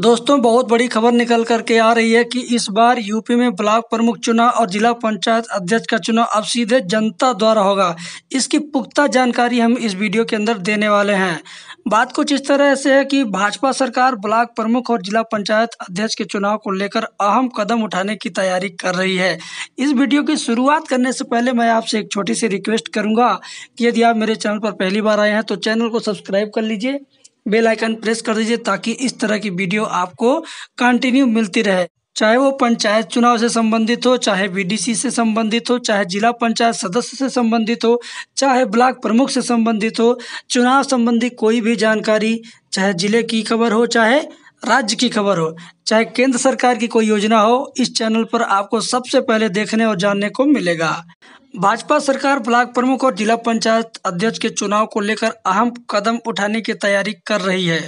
दोस्तों बहुत बड़ी खबर निकल करके आ रही है कि इस बार यूपी में ब्लॉक प्रमुख चुनाव और जिला पंचायत अध्यक्ष का चुनाव अब सीधे जनता द्वारा होगा इसकी पुख्ता जानकारी हम इस वीडियो के अंदर देने वाले हैं बात कुछ इस तरह से है कि भाजपा सरकार ब्लॉक प्रमुख और जिला पंचायत अध्यक्ष के चुनाव को लेकर अहम कदम उठाने की तैयारी कर रही है इस वीडियो की शुरुआत करने से पहले मैं आपसे एक छोटी सी रिक्वेस्ट करूँगा कि यदि आप मेरे चैनल पर पहली बार आए हैं तो चैनल को सब्सक्राइब कर लीजिए बेल आइकन प्रेस कर दीजिए ताकि इस तरह की वीडियो आपको कंटिन्यू मिलती रहे चाहे वो पंचायत चुनाव से संबंधित हो चाहे बीडीसी से संबंधित हो चाहे जिला पंचायत सदस्य से संबंधित हो चाहे ब्लॉक प्रमुख से संबंधित हो चुनाव संबंधी कोई भी जानकारी चाहे जिले की खबर हो चाहे राज्य की खबर हो चाहे केंद्र सरकार की कोई योजना हो इस चैनल पर आपको सबसे पहले देखने और जानने को मिलेगा भाजपा सरकार ब्लॉक प्रमुख और जिला पंचायत अध्यक्ष के चुनाव को लेकर अहम कदम उठाने की तैयारी कर रही है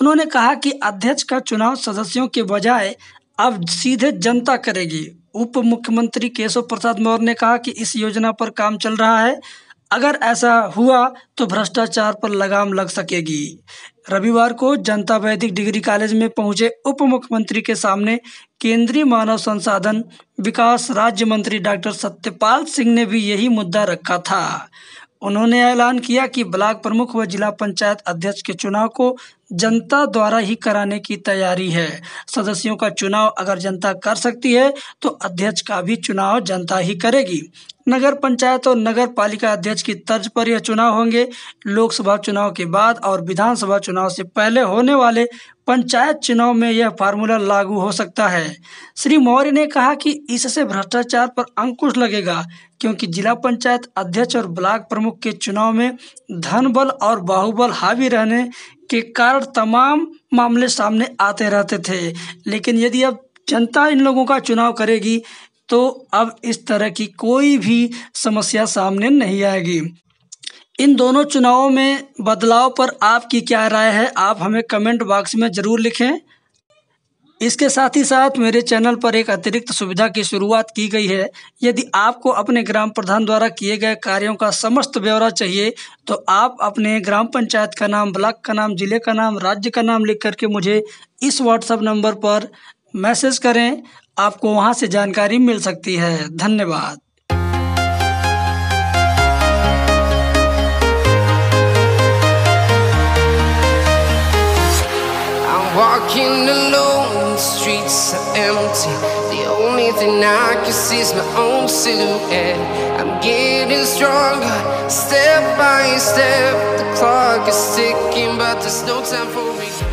उन्होंने कहा कि अध्यक्ष का चुनाव सदस्यों के बजाय अब सीधे जनता करेगी उप मुख्यमंत्री केशव प्रसाद मौर्य ने कहा कि इस योजना पर काम चल रहा है अगर ऐसा हुआ तो भ्रष्टाचार पर लगाम लग सकेगी रविवार को जनता वैदिक डिग्री कॉलेज में पहुंचे उप मुख्यमंत्री के सामने केंद्रीय मानव संसाधन विकास राज्य मंत्री डॉक्टर सत्यपाल सिंह ने भी यही मुद्दा रखा था उन्होंने ऐलान किया कि ब्लॉक प्रमुख व जिला पंचायत अध्यक्ष के चुनाव को जनता द्वारा ही कराने की तैयारी है सदस्यों का चुनाव अगर जनता कर सकती है तो अध्यक्ष का भी चुनाव जनता ही करेगी नगर पंचायत और नगर पालिका अध्यक्ष की तर्ज पर यह चुनाव होंगे लोकसभा चुनाव के बाद और विधानसभा चुनाव से पहले होने वाले पंचायत चुनाव में यह फार्मूला लागू हो सकता है श्री मौर्य ने कहा कि इससे भ्रष्टाचार पर अंकुश लगेगा क्योंकि जिला पंचायत अध्यक्ष और ब्लॉक प्रमुख के चुनाव में धन बल और बाहुबल हावी रहने के कारण तमाम मामले सामने आते रहते थे लेकिन यदि अब जनता इन लोगों का चुनाव करेगी तो अब इस तरह की कोई भी समस्या सामने नहीं आएगी इन दोनों चुनावों में बदलाव पर आपकी क्या राय है आप हमें कमेंट बॉक्स में ज़रूर लिखें इसके साथ ही साथ मेरे चैनल पर एक अतिरिक्त सुविधा की शुरुआत की गई है यदि आपको अपने ग्राम प्रधान द्वारा किए गए कार्यों का समस्त ब्यौरा चाहिए तो आप अपने ग्राम पंचायत का नाम ब्लॉक का नाम ज़िले का नाम राज्य का नाम लिख करके मुझे इस व्हाट्सएप नंबर पर मैसेज करें आपको वहाँ से जानकारी मिल सकती है धन्यवाद walking alone streets are empty. The only thing I can see is my own silhouette. I'm getting stronger, step by step. The clock is ticking, but there's no time for me.